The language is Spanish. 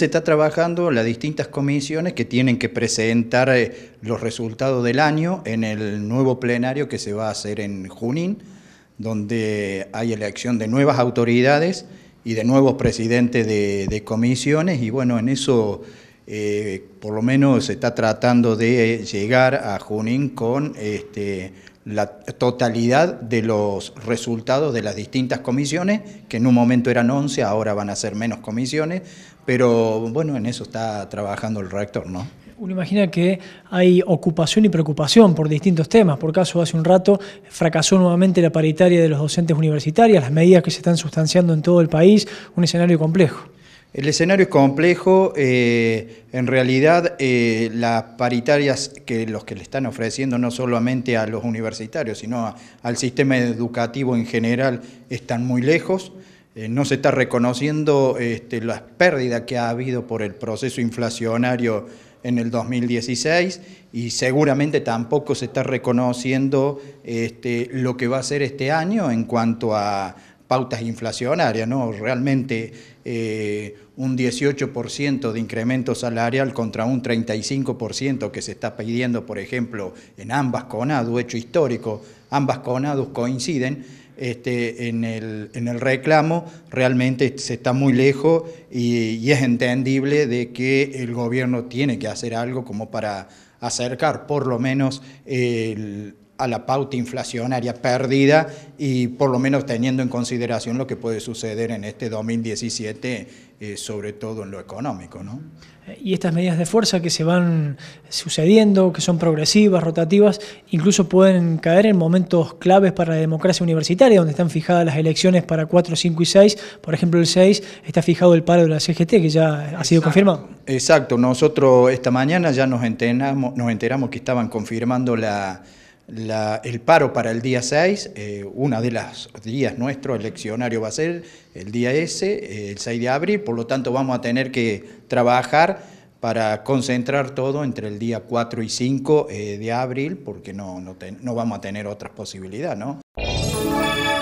se está trabajando las distintas comisiones que tienen que presentar eh, los resultados del año en el nuevo plenario que se va a hacer en Junín, donde hay elección de nuevas autoridades y de nuevos presidentes de, comisiones. Y bueno, en eso eh, por lo menos se está tratando de llegar a Junín con este, la totalidad de los resultados de las distintas comisiones, que en un momento eran 11, ahora van a ser menos comisiones, pero bueno, en eso está trabajando el rector, ¿no? Uno imagina que hay ocupación y preocupación por distintos temas. Por caso, hace un rato fracasó nuevamente la paritaria de los docentes universitarios, las medidas que se están sustanciando en todo el país, un escenario complejo. El escenario es complejo, eh, en realidad eh, las paritarias que los que le están ofreciendo no solamente a los universitarios, sino al sistema educativo en general están muy lejos, eh, no se está reconociendo este, las pérdidas que ha habido por el proceso inflacionario en el 2016 y seguramente tampoco se está reconociendo este, lo que va a ser este año en cuanto a, pautas inflacionarias, ¿no? Realmente eh, un 18% de incremento salarial contra un 35% que se está pidiendo, por ejemplo, en ambas CONADU, hecho histórico, ambas CONADU coinciden este, en, el, en, el, reclamo, realmente se está muy lejos y, y es entendible de que el gobierno tiene que hacer algo como para acercar por lo menos el a la pauta inflacionaria perdida y por lo menos teniendo en consideración lo que puede suceder en este 2017, eh, sobre todo en lo económico. ¿no? Eh, y estas medidas de fuerza que se van sucediendo, que son progresivas, rotativas, incluso pueden caer en momentos claves para la democracia universitaria, donde están fijadas las elecciones para 4, 5 y 6. Por ejemplo, el 6 está fijado el paro de la CGT, que ya ha sido confirmado. Exacto, nosotros esta mañana ya nos enteramos, nos enteramos que estaban confirmando la el paro para el día 6, eh, uno de las días nuestro eleccionario va a ser el día ese, eh, el 6 de abril, por lo tanto vamos a tener que trabajar para concentrar todo entre el día 4 y 5 eh, de abril, porque no, no, no vamos a tener otras posibilidades, ¿no?